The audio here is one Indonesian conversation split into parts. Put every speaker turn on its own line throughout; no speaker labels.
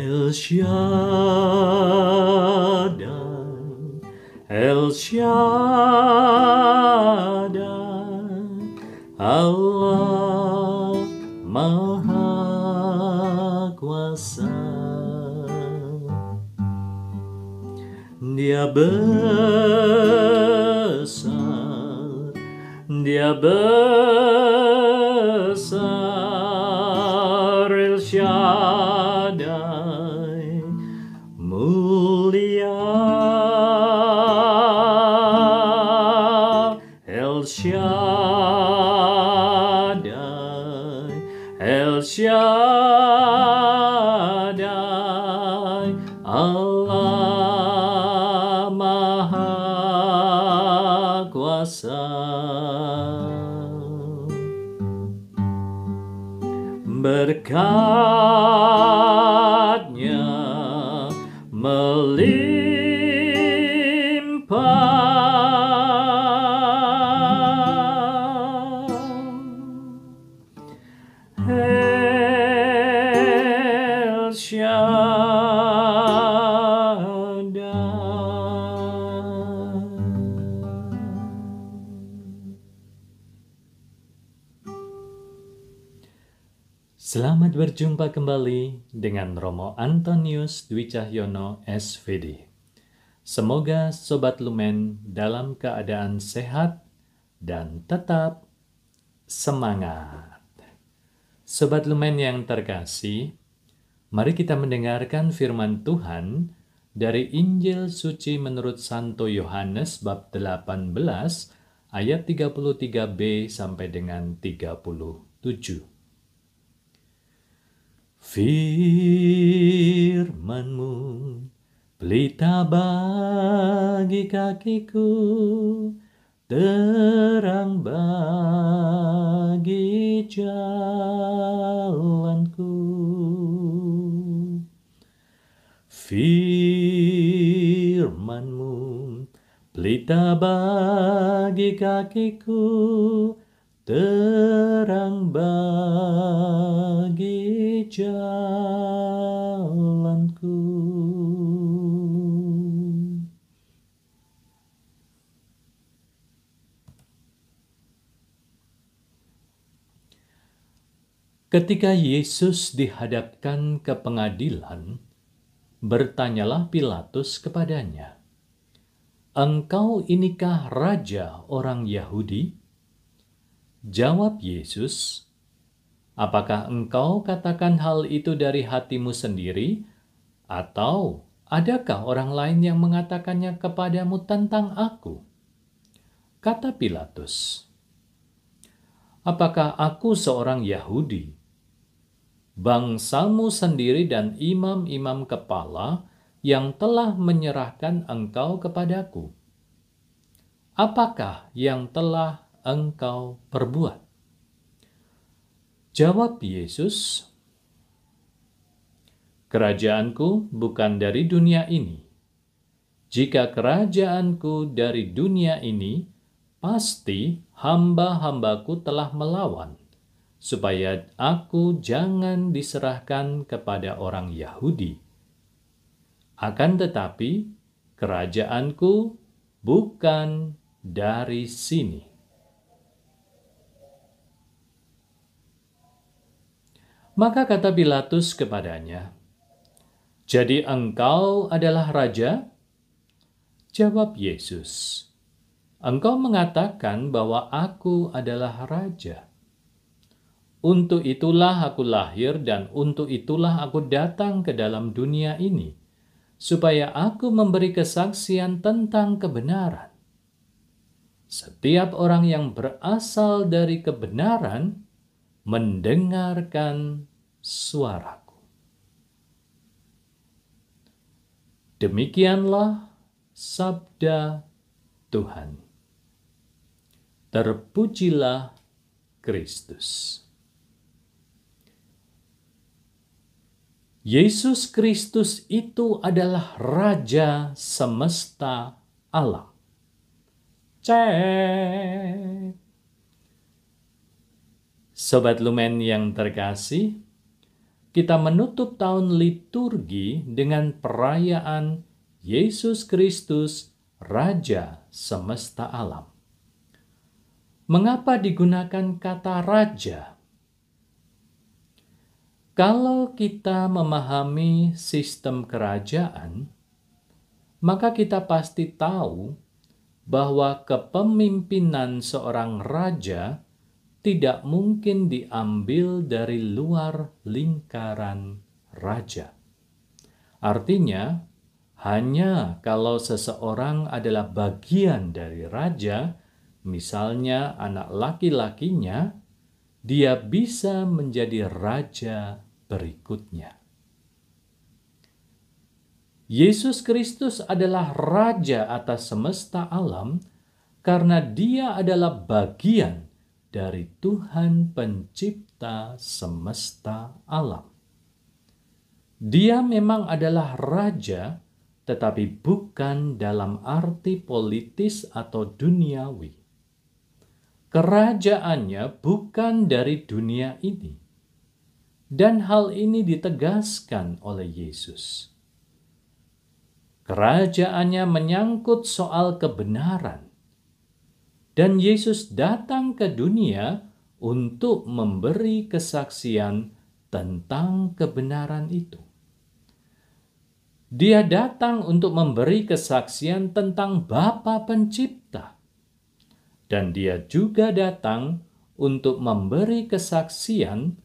El Shaddai, El Shaddai, Allah Maha Kuasa. Dia besar, dia besar, El Shaddai. tiadai Allah Maha Kuasa berkatnya melihat bersyada.
Selamat berjumpa kembali dengan Romo Antonius Dwi Cahyono SVD. Semoga Sobat Lumen dalam keadaan sehat dan tetap semangat. Sobat Lumen yang terkasih, Mari kita mendengarkan firman Tuhan dari Injil Suci menurut Santo Yohanes bab 18 ayat 33b sampai dengan 37. Firmanmu pelita bagi kakiku terang bagi
jalanku
firmanmu pelita bagi kakiku terang
bagi jalanku
Ketika Yesus dihadapkan ke pengadilan, Bertanyalah Pilatus kepadanya, "Engkau inikah raja orang Yahudi?" Jawab Yesus, "Apakah engkau katakan hal itu dari hatimu sendiri, atau adakah orang lain yang mengatakannya kepadamu tentang Aku?" Kata Pilatus, "Apakah aku seorang Yahudi?" bangsamu sendiri dan imam-imam kepala yang telah menyerahkan engkau kepadaku. Apakah yang telah engkau perbuat? Jawab Yesus, Kerajaanku bukan dari dunia ini. Jika kerajaanku dari dunia ini, pasti hamba-hambaku telah melawan supaya aku jangan diserahkan kepada orang Yahudi. Akan tetapi, kerajaanku bukan dari sini. Maka kata Pilatus kepadanya, "Jadi engkau adalah raja?" Jawab Yesus, "Engkau mengatakan bahwa aku adalah raja." Untuk itulah aku lahir dan untuk itulah aku datang ke dalam dunia ini, supaya aku memberi kesaksian tentang kebenaran. Setiap orang yang berasal dari kebenaran mendengarkan suaraku. Demikianlah sabda Tuhan. Terpujilah Kristus. Yesus Kristus itu adalah Raja semesta alam. Cek. Sobat Lumen yang terkasih, kita menutup tahun liturgi dengan perayaan Yesus Kristus Raja semesta alam. Mengapa digunakan kata raja? Kalau kita memahami sistem kerajaan, maka kita pasti tahu bahwa kepemimpinan seorang raja tidak mungkin diambil dari luar lingkaran raja. Artinya, hanya kalau seseorang adalah bagian dari raja, misalnya anak laki-lakinya, dia bisa menjadi raja berikutnya. Yesus Kristus adalah raja atas semesta alam karena dia adalah bagian dari Tuhan pencipta semesta alam. Dia memang adalah raja, tetapi bukan dalam arti politis atau duniawi kerajaannya bukan dari dunia ini. Dan hal ini ditegaskan oleh Yesus. Kerajaannya menyangkut soal kebenaran. Dan Yesus datang ke dunia untuk memberi kesaksian tentang kebenaran itu. Dia datang untuk memberi kesaksian tentang Bapa Pencipta dan dia juga datang untuk memberi kesaksian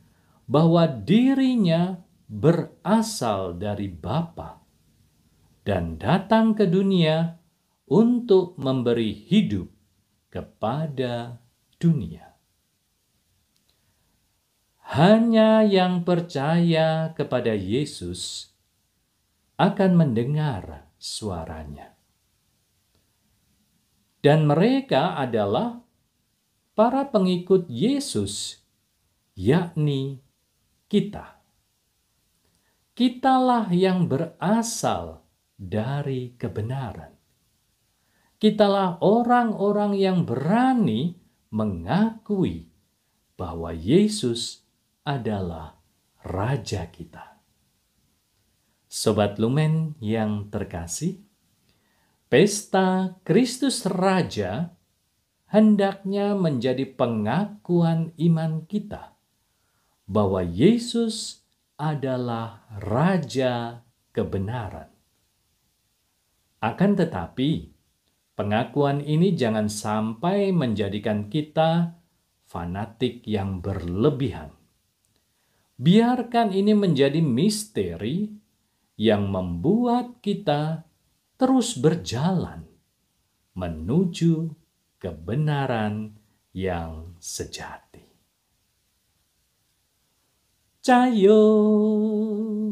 bahwa dirinya berasal dari Bapa dan datang ke dunia untuk memberi hidup kepada dunia. Hanya yang percaya kepada Yesus akan mendengar suaranya dan mereka adalah para pengikut Yesus, yakni kita. Kitalah yang berasal dari kebenaran. Kitalah orang-orang yang berani mengakui bahwa Yesus adalah Raja kita. Sobat Lumen yang terkasih, Pesta Kristus Raja hendaknya menjadi pengakuan iman kita bahwa Yesus adalah Raja kebenaran. Akan tetapi, pengakuan ini jangan sampai menjadikan kita fanatik yang berlebihan. Biarkan ini menjadi misteri yang membuat kita terus berjalan menuju kebenaran yang sejati. Cayo